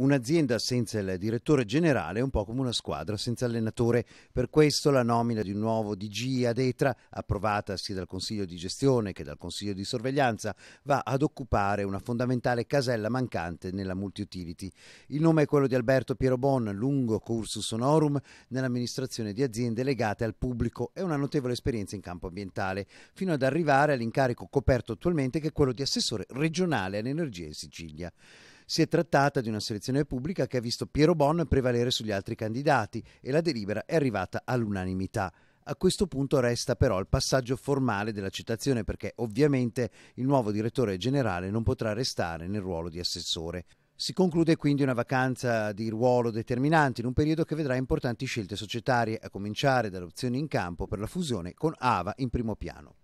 Un'azienda senza il direttore generale è un po' come una squadra senza allenatore. Per questo la nomina di un nuovo DG ad ETRA, approvata sia dal Consiglio di gestione che dal Consiglio di sorveglianza, va ad occupare una fondamentale casella mancante nella multi-utility. Il nome è quello di Alberto Piero Bon, lungo cursus honorum nell'amministrazione di aziende legate al pubblico e una notevole esperienza in campo ambientale, fino ad arrivare all'incarico coperto attualmente che è quello di assessore regionale all'energia in Sicilia. Si è trattata di una selezione pubblica che ha visto Piero Bon prevalere sugli altri candidati e la delibera è arrivata all'unanimità. A questo punto resta però il passaggio formale della citazione perché ovviamente il nuovo direttore generale non potrà restare nel ruolo di assessore. Si conclude quindi una vacanza di ruolo determinante in un periodo che vedrà importanti scelte societarie, a cominciare dalle opzioni in campo per la fusione con Ava in primo piano.